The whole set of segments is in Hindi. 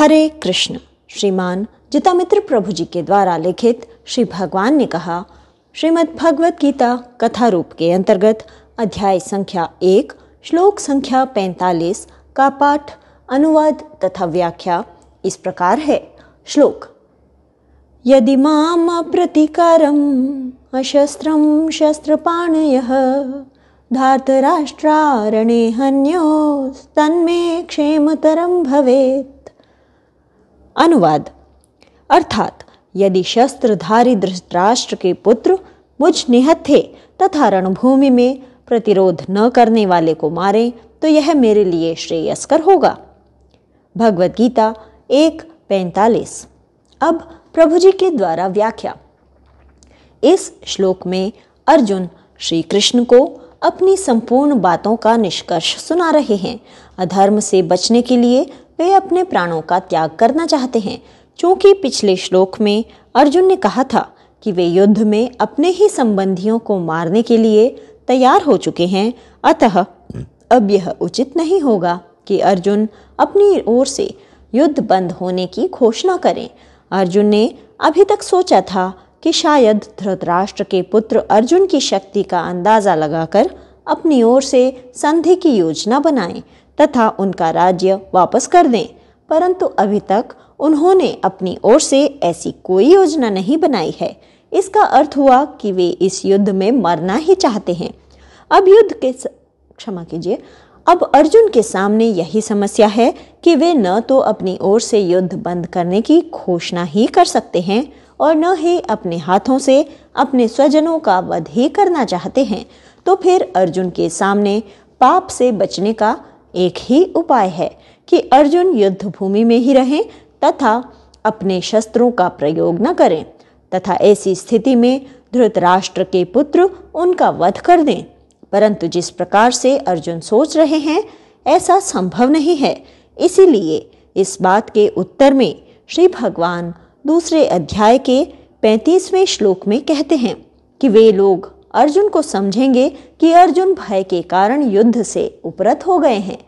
हरे कृष्ण श्रीमान जितामित्र प्रभु जी के द्वारा लिखित श्री भगवान ने कहा श्रीमद् भगवत गीता कथा रूप के अंतर्गत अध्याय संख्या एक श्लोक संख्या पैंतालीस का पाठ अनुवाद तथा व्याख्या इस प्रकार है श्लोक यदि माम पाणय धात राष्ट्रारणे हन्यो तन्मे क्षेमतरम भवेत अनुवाद अर्थात यदि शस्त्रधारी धृतराष्ट्र के पुत्र मुझ निहत थे तथा रणभूमि में प्रतिरोध न करने वाले को मारे तो यह मेरे लिए श्रेयस्कर होगा भगवद गीता एक पैंतालीस अब प्रभु जी के द्वारा व्याख्या इस श्लोक में अर्जुन श्री कृष्ण को अपनी संपूर्ण बातों का निष्कर्ष सुना रहे हैं अधर्म से बचने के लिए वे अपने प्राणों का त्याग करना चाहते हैं क्योंकि पिछले श्लोक में अर्जुन ने कहा था कि वे युद्ध में अपने ही संबंधियों को मारने के लिए तैयार हो चुके हैं अतः अब यह उचित नहीं होगा कि अर्जुन अपनी ओर से युद्ध बंद होने की घोषणा करें अर्जुन ने अभी तक सोचा था कि शायद धृतराष्ट्र के पुत्र अर्जुन की शक्ति का अंदाज़ा लगाकर अपनी ओर से संधि की योजना बनाएं तथा उनका राज्य वापस कर दें परंतु अभी तक उन्होंने अपनी ओर से ऐसी कोई योजना नहीं बनाई है इसका अर्थ हुआ कि वे इस युद्ध में मरना ही चाहते हैं अब युद्ध के क्षमा कीजिए अब अर्जुन के सामने यही समस्या है कि वे न तो अपनी ओर से युद्ध बंद करने की घोषणा ही कर सकते हैं और न ही अपने हाथों से अपने स्वजनों का वध ही करना चाहते हैं तो फिर अर्जुन के सामने पाप से बचने का एक ही उपाय है कि अर्जुन युद्ध भूमि में ही रहें तथा अपने शस्त्रों का प्रयोग न करें तथा ऐसी स्थिति में धृतराष्ट्र के पुत्र उनका वध कर दें परंतु जिस प्रकार से अर्जुन सोच रहे हैं ऐसा संभव नहीं है इसीलिए इस बात के उत्तर में श्री भगवान दूसरे अध्याय के पैंतीसवें श्लोक में कहते हैं कि वे लोग अर्जुन को समझेंगे कि अर्जुन भय के कारण युद्ध से उपरत हो गए हैं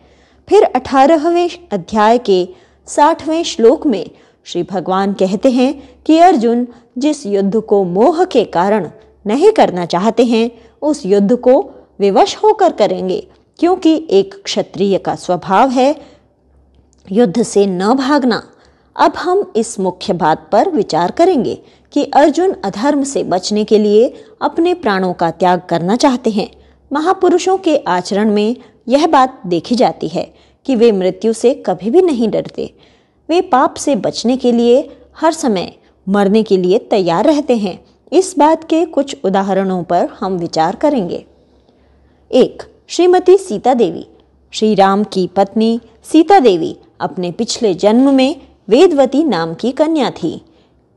फिर अठारहवें अध्याय के साठवें श्लोक में श्री भगवान कहते हैं कि अर्जुन जिस युद्ध को मोह के कारण नहीं करना चाहते हैं उस युद्ध को विवश होकर करेंगे क्योंकि एक क्षत्रिय का स्वभाव है युद्ध से न भागना अब हम इस मुख्य बात पर विचार करेंगे कि अर्जुन अधर्म से बचने के लिए अपने प्राणों का त्याग करना चाहते हैं महापुरुषों के आचरण में यह बात देखी जाती है कि वे मृत्यु से कभी भी नहीं डरते वे पाप से बचने के लिए हर समय मरने के लिए तैयार रहते हैं इस बात के कुछ उदाहरणों पर हम विचार करेंगे एक श्रीमती सीता देवी श्री राम की पत्नी सीता देवी अपने पिछले जन्म में वेदवती नाम की कन्या थी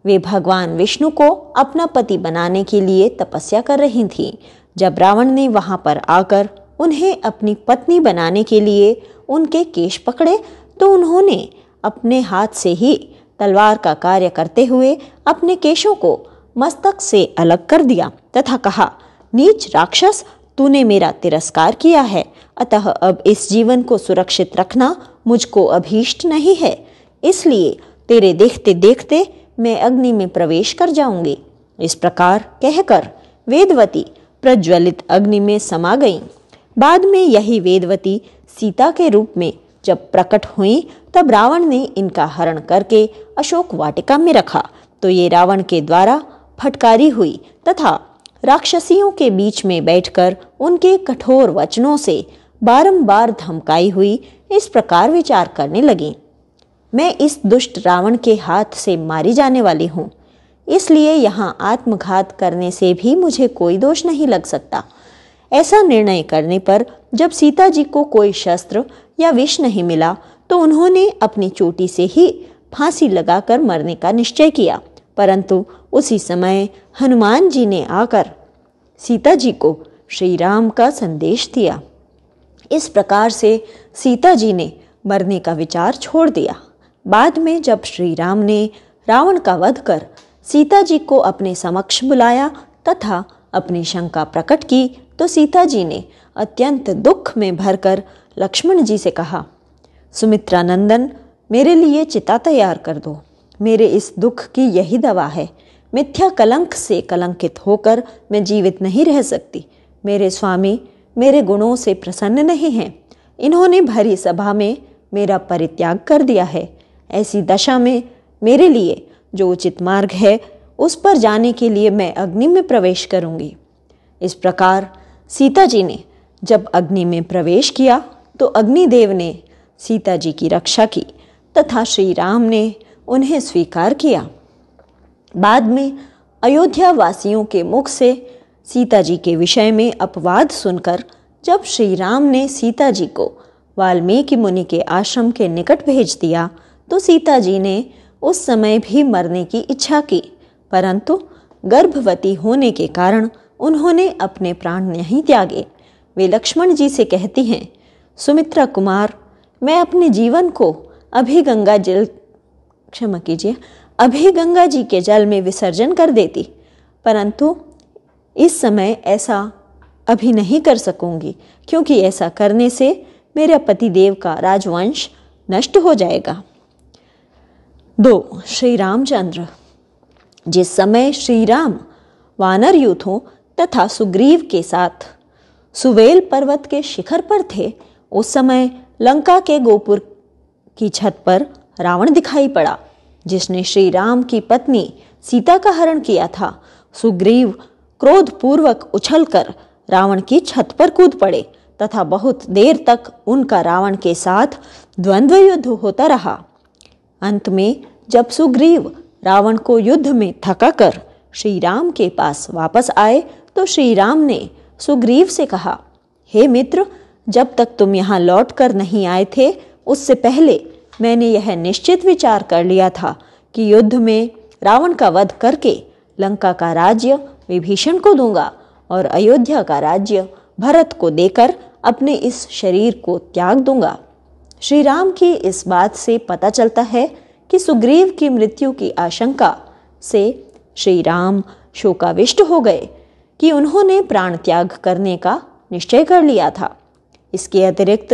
वे भगवान विष्णु को अपना पति बनाने के लिए तपस्या कर रही थीं जब रावण ने वहां पर आकर उन्हें अपनी पत्नी बनाने के लिए उनके केश पकड़े तो उन्होंने अपने हाथ से ही तलवार का कार्य करते हुए अपने केशों को मस्तक से अलग कर दिया तथा कहा नीच राक्षस तूने मेरा तिरस्कार किया है अतः अब इस जीवन को सुरक्षित रखना मुझको अभीष्ट नहीं है इसलिए तेरे देखते देखते मैं अग्नि में प्रवेश कर जाऊंगी इस प्रकार कहकर वेदवती प्रज्वलित अग्नि में समा गई बाद में यही वेदवती सीता के रूप में जब प्रकट हुई तब रावण ने इनका हरण करके अशोक वाटिका में रखा तो ये रावण के द्वारा फटकारी हुई तथा राक्षसियों के बीच में बैठकर उनके कठोर वचनों से बारंबार धमकाई हुई इस प्रकार विचार करने लगीं मैं इस दुष्ट रावण के हाथ से मारी जाने वाली हूँ इसलिए यहाँ आत्मघात करने से भी मुझे कोई दोष नहीं लग सकता ऐसा निर्णय करने पर जब सीता जी को कोई शस्त्र या विष नहीं मिला तो उन्होंने अपनी चोटी से ही फांसी लगाकर मरने का निश्चय किया परंतु उसी समय हनुमान जी ने आकर सीता जी को श्री राम का संदेश दिया इस प्रकार से सीता जी ने मरने का विचार छोड़ दिया बाद में जब श्री राम ने रावण का वध कर सीता जी को अपने समक्ष बुलाया तथा अपनी शंका प्रकट की तो सीता जी ने अत्यंत दुख में भरकर लक्ष्मण जी से कहा सुमित्रा नंदन मेरे लिए चिता तैयार कर दो मेरे इस दुख की यही दवा है मिथ्या कलंक से कलंकित होकर मैं जीवित नहीं रह सकती मेरे स्वामी मेरे गुणों से प्रसन्न नहीं हैं इन्होंने भरी सभा में मेरा परित्याग कर दिया है ऐसी दशा में मेरे लिए जो उचित मार्ग है उस पर जाने के लिए मैं अग्नि में प्रवेश करूंगी इस प्रकार सीता जी ने जब अग्नि में प्रवेश किया तो अग्निदेव ने सीता जी की रक्षा की तथा श्री राम ने उन्हें स्वीकार किया बाद में अयोध्या वासियों के मुख से सीता जी के विषय में अपवाद सुनकर जब श्री राम ने सीता जी को वाल्मीकि मुनि के आश्रम के निकट भेज दिया तो सीता जी ने उस समय भी मरने की इच्छा की परंतु गर्भवती होने के कारण उन्होंने अपने प्राण नहीं त्यागे वे लक्ष्मण जी से कहती हैं सुमित्रा कुमार मैं अपने जीवन को अभी गंगा जल क्षमा कीजिए अभी गंगा जी के जल में विसर्जन कर देती परंतु इस समय ऐसा अभी नहीं कर सकूंगी क्योंकि ऐसा करने से मेरे पतिदेव का राजवंश नष्ट हो जाएगा दो श्री रामचंद्र जिस समय श्री राम वानर यूथों तथा सुग्रीव के साथ सुवेल पर्वत के शिखर पर थे उस समय लंका के गोपुर की छत पर रावण दिखाई पड़ा जिसने श्री राम की पत्नी सीता का हरण किया था सुग्रीव क्रोधपूर्वक उछलकर रावण की छत पर कूद पड़े तथा बहुत देर तक उनका रावण के साथ द्वंद्व युद्ध होता रहा अंत में जब सुग्रीव रावण को युद्ध में थका कर श्री राम के पास वापस आए तो श्री राम ने सुग्रीव से कहा हे मित्र जब तक तुम यहाँ लौट कर नहीं आए थे उससे पहले मैंने यह निश्चित विचार कर लिया था कि युद्ध में रावण का वध करके लंका का राज्य विभीषण को दूंगा और अयोध्या का राज्य भरत को देकर अपने इस शरीर को त्याग दूंगा श्री राम की इस बात से पता चलता है कि सुग्रीव की मृत्यु की आशंका से श्री राम शोकाविष्ट हो गए कि उन्होंने प्राण त्याग करने का निश्चय कर लिया था इसके अतिरिक्त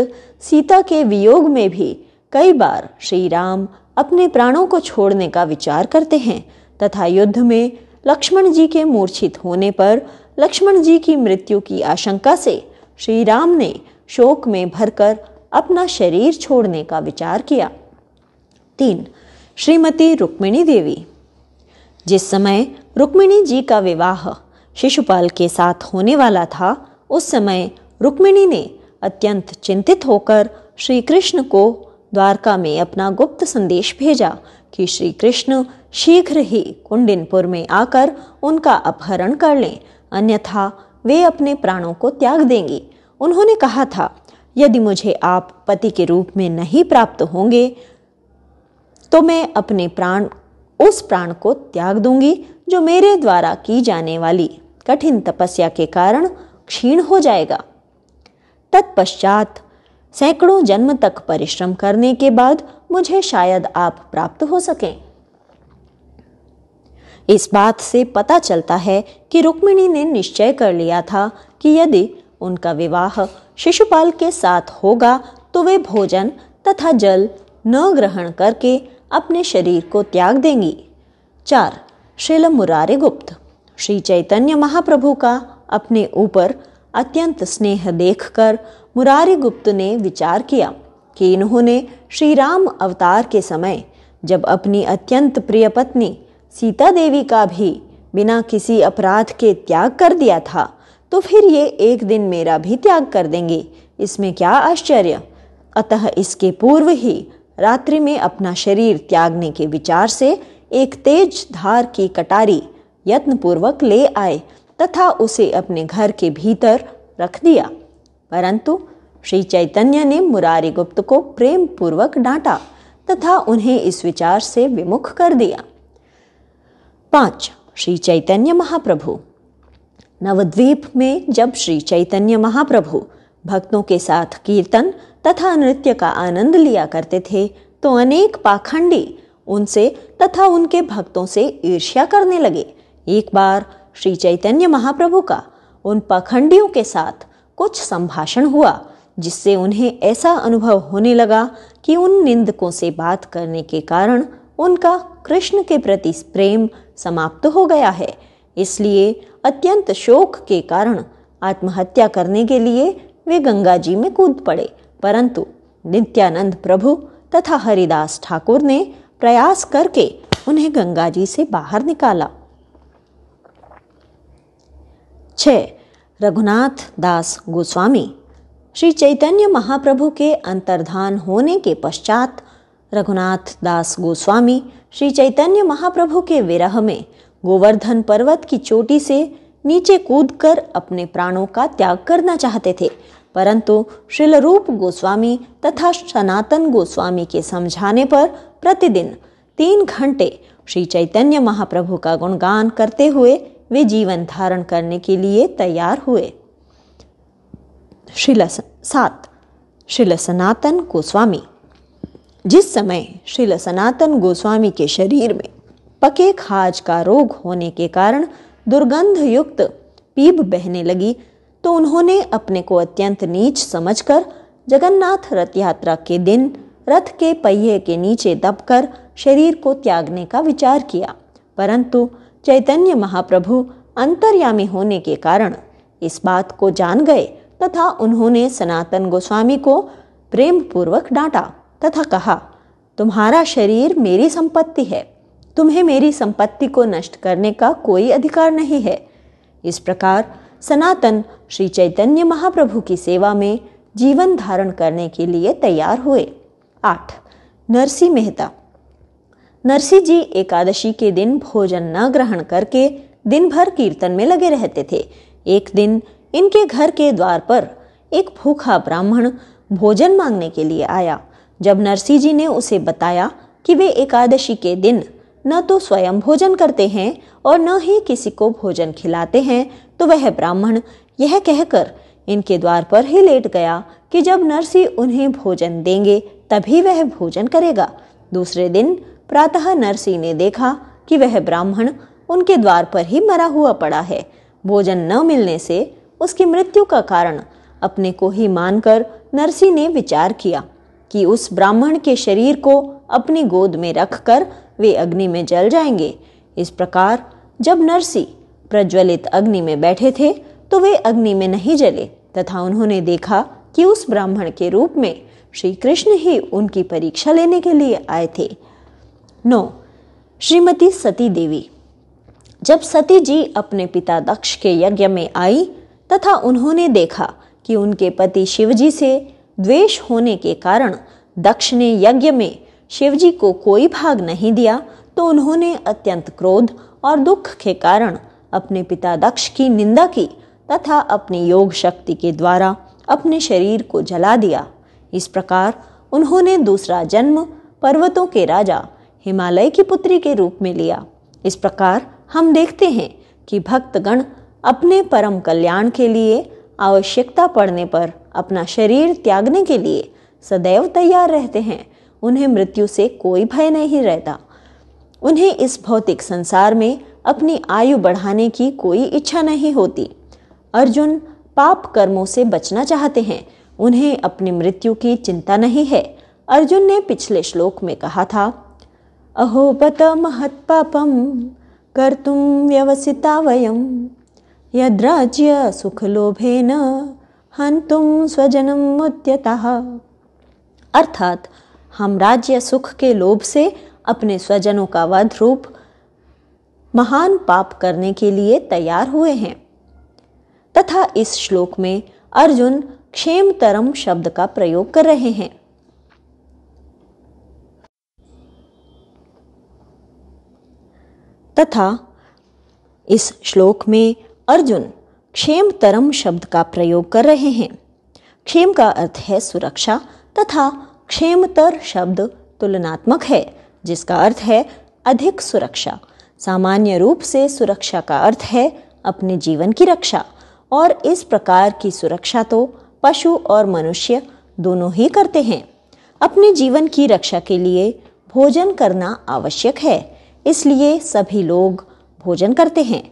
सीता के वियोग में भी कई बार श्री राम अपने प्राणों को छोड़ने का विचार करते हैं तथा युद्ध में लक्ष्मण जी के मूर्छित होने पर लक्ष्मण जी की मृत्यु की आशंका से श्री राम ने शोक में भरकर अपना शरीर छोड़ने का विचार किया तीन श्रीमती रुक्मिणी देवी जिस समय रुक्मिणी जी का विवाह शिशुपाल के साथ होने वाला था उस समय रुक्मिणी ने अत्यंत चिंतित होकर श्री कृष्ण को द्वारका में अपना गुप्त संदेश भेजा कि श्री कृष्ण शीघ्र ही कुंडिनपुर में आकर उनका अपहरण कर लें अन्यथा वे अपने प्राणों को त्याग देंगी उन्होंने कहा था यदि मुझे आप पति के रूप में नहीं प्राप्त होंगे तो मैं अपने प्राण उस प्राण को त्याग दूंगी जो मेरे द्वारा की जाने वाली कठिन तपस्या के कारण क्षीण हो जाएगा तत्पश्चात सैकड़ों जन्म तक परिश्रम करने के बाद मुझे शायद आप प्राप्त हो सकें इस बात से पता चलता है कि रुक्मिणी ने निश्चय कर लिया था कि यदि उनका विवाह शिशुपाल के साथ होगा तो वे भोजन तथा जल न ग्रहण करके अपने शरीर को त्याग देंगी चार शिल मुरारे गुप्त श्री चैतन्य महाप्रभु का अपने ऊपर अत्यंत स्नेह देखकर मुरारी गुप्त ने विचार किया कि इन्होंने श्री राम अवतार के समय जब अपनी अत्यंत प्रिय पत्नी सीता देवी का भी बिना किसी अपराध के त्याग कर दिया था तो फिर ये एक दिन मेरा भी त्याग कर देंगे इसमें क्या आश्चर्य अतः इसके पूर्व ही रात्रि में अपना शरीर त्यागने के विचार से एक तेज धार की कटारी यत्नपूर्वक ले आए तथा उसे अपने घर के भीतर रख दिया परंतु श्री चैतन्य ने मुरारी गुप्त को प्रेम पूर्वक डांटा तथा उन्हें इस विचार से विमुख कर दिया पाँच श्री चैतन्य महाप्रभु नवद्वीप में जब श्री चैतन्य महाप्रभु भक्तों के साथ कीर्तन तथा नृत्य का आनंद लिया करते थे तो अनेक पाखंडी उनसे तथा उनके भक्तों से ईर्ष्या करने लगे एक बार श्री चैतन्य महाप्रभु का उन पाखंडियों के साथ कुछ संभाषण हुआ जिससे उन्हें ऐसा अनुभव होने लगा कि उन निंदकों से बात करने के कारण उनका कृष्ण के प्रति प्रेम समाप्त हो गया है इसलिए अत्यंत शोक के कारण आत्महत्या करने के लिए वे गंगा जी में कूद पड़े परंतु नित्यानंद प्रभु तथा हरिदास ठाकुर ने प्रयास करके उन्हें गंगा जी से बाहर निकाला छ रघुनाथ दास गोस्वामी श्री चैतन्य महाप्रभु के अंतर्धान होने के पश्चात रघुनाथ दास गोस्वामी श्री चैतन्य महाप्रभु के विरह में गोवर्धन पर्वत की चोटी से नीचे कूदकर अपने प्राणों का त्याग करना चाहते थे परंतु शिलरूप गोस्वामी तथा सनातन गोस्वामी के समझाने पर प्रतिदिन तीन घंटे श्री चैतन्य महाप्रभु का गुणगान करते हुए वे जीवन धारण करने के लिए तैयार हुए सात श्रील सनातन गोस्वामी जिस समय श्रील सनातन गोस्वामी के शरीर में पके खाज का रोग होने के कारण दुर्गंध युक्त पीप बहने लगी तो उन्होंने अपने को अत्यंत नीच समझकर जगन्नाथ रथ यात्रा के दिन रथ के पहिए के नीचे दबकर शरीर को त्यागने का विचार किया परंतु चैतन्य महाप्रभु अंतर्यामी होने के कारण इस बात को जान गए तथा उन्होंने सनातन गोस्वामी को प्रेम पूर्वक डांटा तथा कहा तुम्हारा शरीर मेरी संपत्ति है तुम्हें मेरी संपत्ति को नष्ट करने का कोई अधिकार नहीं है इस प्रकार सनातन श्री चैतन्य महाप्रभु की सेवा में जीवन धारण करने के लिए तैयार हुए आठ नरसी मेहता नरसी जी एकादशी के दिन भोजन न ग्रहण करके दिन भर कीर्तन में लगे रहते थे एक दिन इनके घर के द्वार पर एक भूखा ब्राह्मण भोजन मांगने के लिए आया जब नरसी जी ने उसे बताया कि वे एकादशी के दिन न तो स्वयं भोजन करते हैं और न ही किसी को भोजन खिलाते हैं तो वह ब्राह्मण यह कहकर इनके द्वार पर ही लेट गया कि जब नरसी उन्हें भोजन देंगे तभी वह भोजन करेगा दूसरे दिन प्रातः नरसी ने देखा कि वह ब्राह्मण उनके द्वार पर ही मरा हुआ पड़ा है भोजन न मिलने से उसकी मृत्यु का कारण अपने को ही मानकर नरसी ने विचार किया कि उस ब्राह्मण के शरीर को अपनी गोद में रखकर वे अग्नि में जल जाएंगे इस प्रकार जब नरसी प्रज्वलित अग्नि में बैठे थे तो वे अग्नि में नहीं जले तथा उन्होंने देखा कि उस ब्राह्मण के रूप में श्री कृष्ण ही उनकी परीक्षा लेने के लिए आए थे नो श्रीमती सती देवी जब सती जी अपने पिता दक्ष के यज्ञ में आई तथा उन्होंने देखा कि उनके पति शिवजी से द्वेष होने के कारण दक्ष ने यज्ञ में शिवजी को कोई भाग नहीं दिया तो उन्होंने अत्यंत क्रोध और दुख के कारण अपने पिता दक्ष की निंदा की तथा अपनी योग शक्ति के द्वारा अपने शरीर को जला दिया इस प्रकार उन्होंने दूसरा जन्म पर्वतों के राजा हिमालय की पुत्री के रूप में लिया इस प्रकार हम देखते हैं कि भक्तगण अपने परम कल्याण के लिए आवश्यकता पड़ने पर अपना शरीर त्यागने के लिए सदैव तैयार रहते हैं उन्हें मृत्यु से कोई भय नहीं रहता उन्हें इस भौतिक संसार में अपनी आयु बढ़ाने की कोई इच्छा नहीं होती अर्जुन पाप कर्मों से बचना चाहते हैं उन्हें अपनी मृत्यु की चिंता नहीं है अर्जुन ने पिछले श्लोक में कहा था अहो बत महत पापम कर तुम व्यवसिता वयम यद्राज्य सुख लोभे न हन तुम स्वजनम अर्थात हम राज्य सुख के लोभ से अपने स्वजनों का वध रूप महान पाप करने के लिए तैयार हुए हैं तथा इस श्लोक में अर्जुन क्षेम तरम शब्द का प्रयोग कर रहे हैं तथा इस श्लोक में अर्जुन क्षेम तरम शब्द का प्रयोग कर रहे हैं क्षेम का अर्थ है सुरक्षा तथा क्षेमतर शब्द तुलनात्मक है जिसका अर्थ है अधिक सुरक्षा सामान्य रूप से सुरक्षा का अर्थ है अपने जीवन की रक्षा और इस प्रकार की सुरक्षा तो पशु और मनुष्य दोनों ही करते हैं अपने जीवन की रक्षा के लिए भोजन करना आवश्यक है इसलिए सभी लोग भोजन करते हैं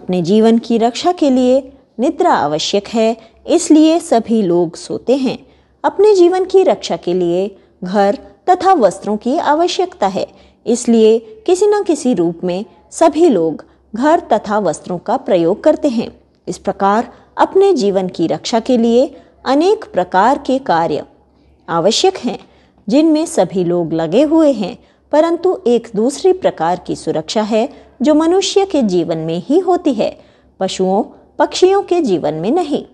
अपने जीवन की रक्षा के लिए निद्रा आवश्यक है इसलिए सभी लोग सोते हैं अपने जीवन की रक्षा के लिए घर तथा वस्त्रों की आवश्यकता है इसलिए किसी न किसी रूप में सभी लोग घर तथा वस्त्रों का प्रयोग करते हैं इस प्रकार अपने जीवन की रक्षा के लिए अनेक प्रकार के कार्य आवश्यक हैं जिनमें सभी लोग लगे हुए हैं परंतु एक दूसरी प्रकार की सुरक्षा है जो मनुष्य के जीवन में ही होती है पशुओं पक्षियों के जीवन में नहीं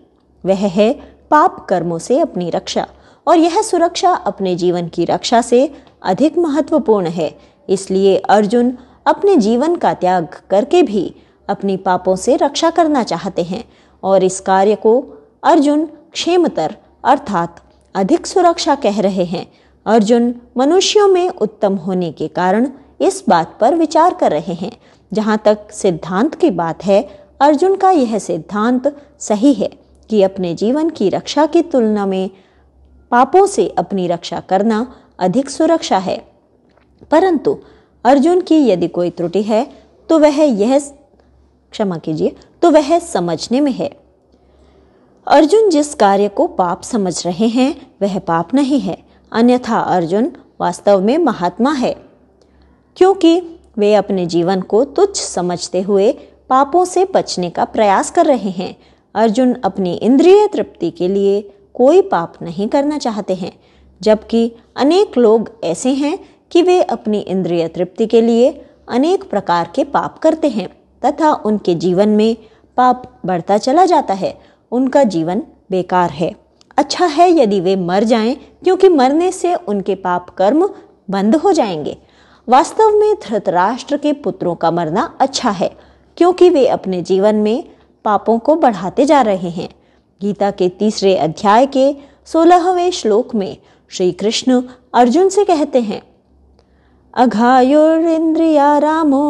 वह है पाप कर्मों से अपनी रक्षा और यह सुरक्षा अपने जीवन की रक्षा से अधिक महत्वपूर्ण है इसलिए अर्जुन अपने जीवन का त्याग करके भी अपनी पापों से रक्षा करना चाहते हैं और इस कार्य को अर्जुन क्षेमतर अर्थात अधिक सुरक्षा कह रहे हैं अर्जुन मनुष्यों में उत्तम होने के कारण इस बात पर विचार कर रहे हैं जहाँ तक सिद्धांत की बात है अर्जुन का यह सिद्धांत सही है कि अपने जीवन की रक्षा की तुलना में पापों से अपनी रक्षा करना अधिक सुरक्षा है परंतु अर्जुन की यदि कोई त्रुटि है तो वह यह क्षमा कीजिए तो वह समझने में है अर्जुन जिस कार्य को पाप समझ रहे हैं वह पाप नहीं है अन्यथा अर्जुन वास्तव में महात्मा है क्योंकि वे अपने जीवन को तुच्छ समझते हुए पापों से बचने का प्रयास कर रहे हैं अर्जुन अपनी इंद्रिय तृप्ति के लिए कोई पाप नहीं करना चाहते हैं जबकि अनेक लोग ऐसे हैं कि वे अपनी इंद्रिय तृप्ति के लिए अनेक प्रकार के पाप करते हैं तथा उनके जीवन में पाप बढ़ता चला जाता है उनका जीवन बेकार है अच्छा है यदि वे मर जाएं क्योंकि मरने से उनके पाप कर्म बंद हो जाएंगे वास्तव में धृतराष्ट्र के पुत्रों का मरना अच्छा है क्योंकि वे अपने जीवन में पापों को बढ़ाते जा रहे हैं गीता के तीसरे अध्याय के सोलहवें श्लोक में श्री कृष्ण अर्जुन से कहते हैं अघायुरिंद्रिया रामो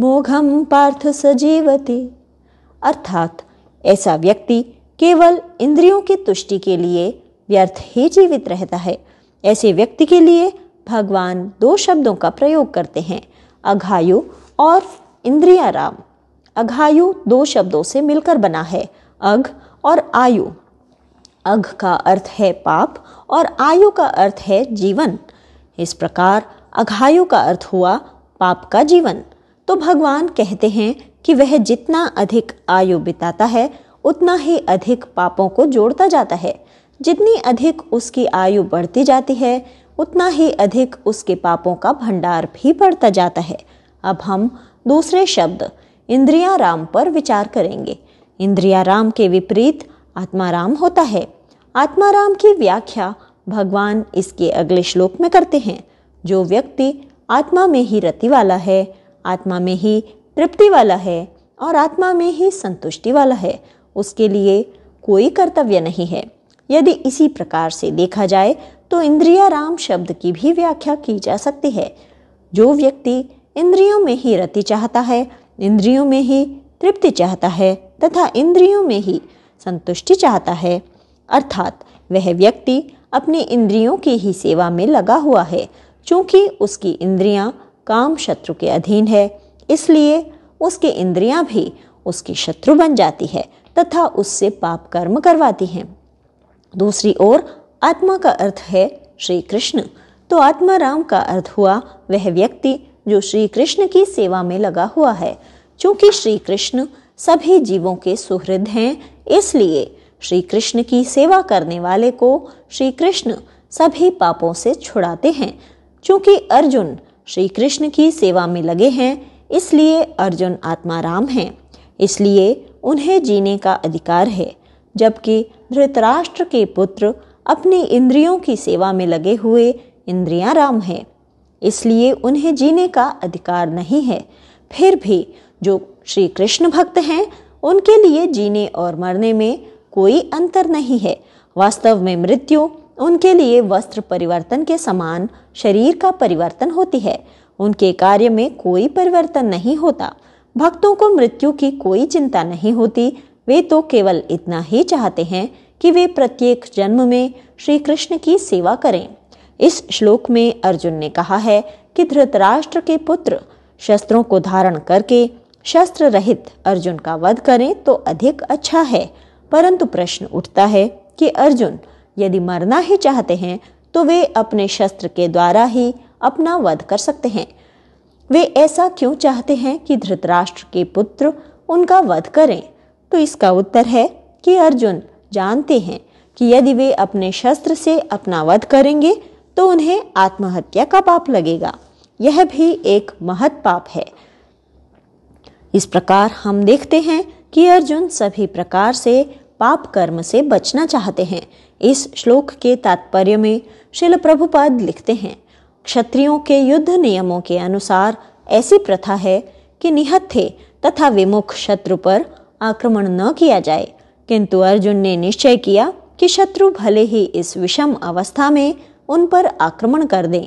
मोघम पार्थ सजीवती अर्थात ऐसा व्यक्ति केवल इंद्रियों की तुष्टि के लिए व्यर्थ ही जीवित रहता है ऐसे व्यक्ति के लिए भगवान दो शब्दों का प्रयोग करते हैं अघायु और इंद्रियाराम अघायु दो शब्दों से मिलकर बना है अघ और आयु अघ का अर्थ है पाप और आयु का अर्थ है जीवन इस प्रकार अघायु का अर्थ हुआ पाप का जीवन तो भगवान कहते हैं कि वह जितना अधिक आयु बिताता है उतना ही अधिक पापों को जोड़ता जाता है जितनी अधिक उसकी आयु बढ़ती जाती है उतना ही अधिक उसके पापों का भंडार भी बढ़ता जाता है अब हम दूसरे शब्द इंद्रिया राम पर विचार करेंगे इंद्रिया राम के विपरीत आत्माराम होता है आत्माराम की व्याख्या भगवान इसके अगले श्लोक में करते हैं जो व्यक्ति आत्मा में ही रति वाला है आत्मा में ही तृप्ति वाला है और आत्मा में ही संतुष्टि वाला है उसके लिए कोई कर्तव्य नहीं है यदि इसी प्रकार से देखा जाए तो इंद्रियाराम शब्द की भी व्याख्या की जा सकती है जो व्यक्ति इंद्रियों में ही रति चाहता है इंद्रियों में ही तृप्ति चाहता है तथा इंद्रियों में ही संतुष्टि चाहता है अर्थात वह व्यक्ति अपनी इंद्रियों की ही सेवा में लगा हुआ है क्योंकि उसकी इंद्रियां काम शत्रु के अधीन है इसलिए उसके इंद्रियां भी उसकी शत्रु बन जाती है तथा उससे पाप कर्म करवाती हैं दूसरी ओर आत्मा का अर्थ है श्री कृष्ण तो आत्मा राम का अर्थ हुआ वह व्यक्ति जो श्री कृष्ण की सेवा में लगा हुआ है चूंकि श्री कृष्ण सभी जीवों के सुहृद हैं इसलिए श्री कृष्ण की सेवा करने वाले को श्री कृष्ण सभी पापों से छुड़ाते हैं चूंकि अर्जुन श्री कृष्ण की सेवा में लगे हैं इसलिए अर्जुन आत्मा राम हैं इसलिए उन्हें जीने का अधिकार है जबकि धृतराष्ट्र के पुत्र अपनी इंद्रियों की सेवा में लगे हुए इंद्रियाराम हैं इसलिए उन्हें जीने का अधिकार नहीं है फिर भी जो श्री कृष्ण भक्त हैं उनके लिए जीने और मरने में कोई अंतर नहीं है वास्तव में मृत्यु उनके लिए वस्त्र परिवर्तन के समान शरीर का परिवर्तन होती है उनके कार्य में कोई परिवर्तन नहीं होता भक्तों को मृत्यु की कोई चिंता नहीं होती वे तो केवल इतना ही चाहते हैं कि वे प्रत्येक जन्म में श्री कृष्ण की सेवा करें इस श्लोक में अर्जुन ने कहा है कि धृतराष्ट्र के पुत्र शस्त्रों को धारण करके शस्त्र रहित अर्जुन का वध करें तो अधिक अच्छा है परंतु प्रश्न उठता है कि अर्जुन यदि मरना ही चाहते हैं तो वे अपने शस्त्र के द्वारा ही अपना वध कर सकते हैं वे ऐसा क्यों चाहते हैं कि धृतराष्ट्र के पुत्र उनका वध करें तो इसका उत्तर है कि अर्जुन जानते हैं कि यदि वे अपने शस्त्र से अपना वध करेंगे तो उन्हें आत्महत्या का पाप लगेगा यह भी एक महत पाप है इस प्रकार हम देखते हैं कि अर्जुन सभी प्रकार से पाप कर्म से बचना चाहते हैं इस श्लोक के तात्पर्य में शिल प्रभुपाद लिखते हैं क्षत्रियों के युद्ध नियमों के अनुसार ऐसी प्रथा है कि निहत्थे तथा विमुख शत्रु पर आक्रमण न किया जाए किंतु अर्जुन ने निश्चय किया कि शत्रु भले ही इस विषम अवस्था में उन पर आक्रमण कर दें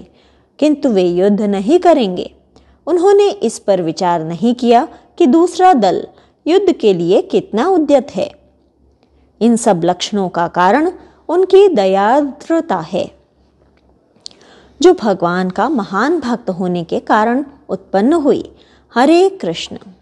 किंतु वे युद्ध नहीं करेंगे उन्होंने इस पर विचार नहीं किया कि दूसरा दल युद्ध के लिए कितना उद्यत है इन सब लक्षणों का कारण उनकी दयाद्रता है जो भगवान का महान भक्त होने के कारण उत्पन्न हुई हरे कृष्ण